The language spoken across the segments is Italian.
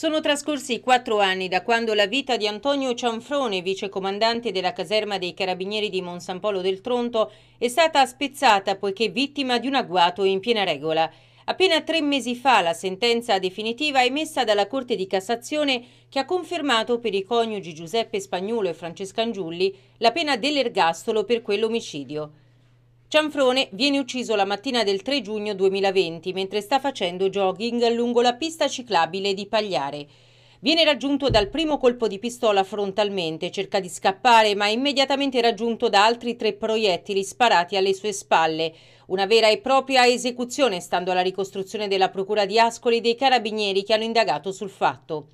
Sono trascorsi quattro anni da quando la vita di Antonio Cianfrone, vicecomandante della caserma dei carabinieri di Monsampolo del Tronto, è stata spezzata poiché vittima di un agguato in piena regola. Appena tre mesi fa la sentenza definitiva emessa dalla Corte di Cassazione che ha confermato per i coniugi Giuseppe Spagnolo e Francesca Angiulli la pena dell'ergastolo per quell'omicidio. Cianfrone viene ucciso la mattina del 3 giugno 2020 mentre sta facendo jogging lungo la pista ciclabile di Pagliare. Viene raggiunto dal primo colpo di pistola frontalmente, cerca di scappare ma è immediatamente raggiunto da altri tre proiettili sparati alle sue spalle. Una vera e propria esecuzione, stando alla ricostruzione della Procura di Ascoli dei Carabinieri che hanno indagato sul fatto.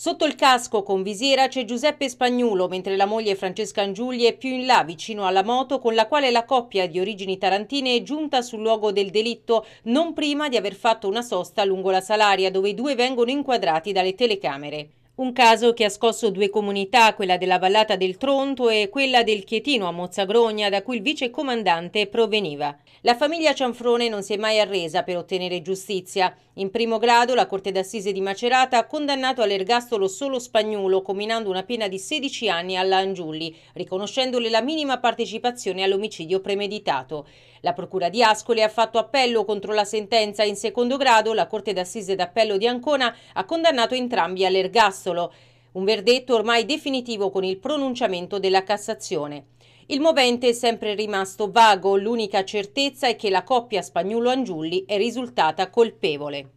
Sotto il casco con visiera c'è Giuseppe Spagnulo, mentre la moglie Francesca Angiuli è più in là vicino alla moto con la quale la coppia di origini tarantine è giunta sul luogo del delitto non prima di aver fatto una sosta lungo la Salaria dove i due vengono inquadrati dalle telecamere. Un caso che ha scosso due comunità, quella della Vallata del Tronto e quella del Chietino a Mozzagrogna, da cui il vicecomandante proveniva. La famiglia Cianfrone non si è mai arresa per ottenere giustizia. In primo grado la Corte d'Assise di Macerata ha condannato all'ergastolo solo spagnolo, combinando una pena di 16 anni alla Angiulli, riconoscendole la minima partecipazione all'omicidio premeditato. La Procura di Ascoli ha fatto appello contro la sentenza. In secondo grado la Corte d'Assise d'Appello di Ancona ha condannato entrambi all'ergastolo Bozzolo, un verdetto ormai definitivo con il pronunciamento della Cassazione. Il movente è sempre rimasto vago, l'unica certezza è che la coppia spagnolo angiulli è risultata colpevole.